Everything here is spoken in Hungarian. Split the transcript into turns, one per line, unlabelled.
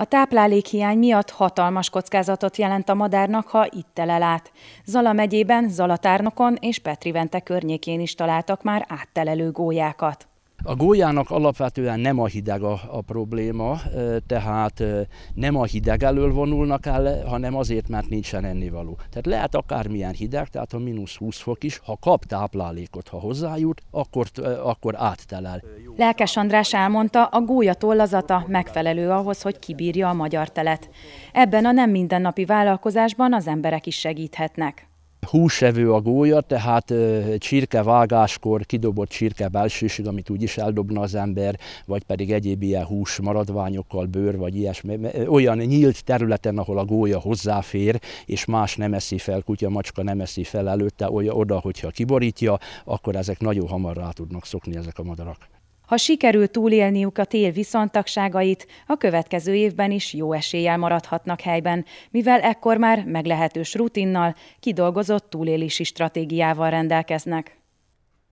A táplálékhiány miatt hatalmas kockázatot jelent a madárnak, ha itt telel át. Zala megyében, Zalatárnokon és Petrivente környékén is találtak már áttelelő gólyákat.
A gólyának alapvetően nem a hideg a, a probléma, tehát nem a hideg elől vonulnak el, hanem azért, mert nincsen ennivaló. Tehát lehet akármilyen hideg, tehát a mínusz 20 fok is, ha kap táplálékot, ha hozzájut, akkor, akkor áttelel.
Lelkes András elmondta, a gólya tollazata megfelelő ahhoz, hogy kibírja a magyar telet. Ebben a nem mindennapi vállalkozásban az emberek is segíthetnek.
Húsevő a gólya, tehát csirkevágáskor kidobott csirke belsőség, amit úgy is eldobna az ember, vagy pedig egyéb ilyen hús maradványokkal, bőr vagy ilyesmi, olyan nyílt területen, ahol a gólya hozzáfér, és más nem eszi fel, kutya, macska nem eszi fel előtte, olyan oda, hogyha kiborítja, akkor ezek nagyon hamar rá tudnak szokni ezek a madarak.
Ha sikerül túlélniük a tél viszontagságait, a következő évben is jó eséllyel maradhatnak helyben, mivel ekkor már meglehetős rutinnal, kidolgozott túlélési stratégiával rendelkeznek.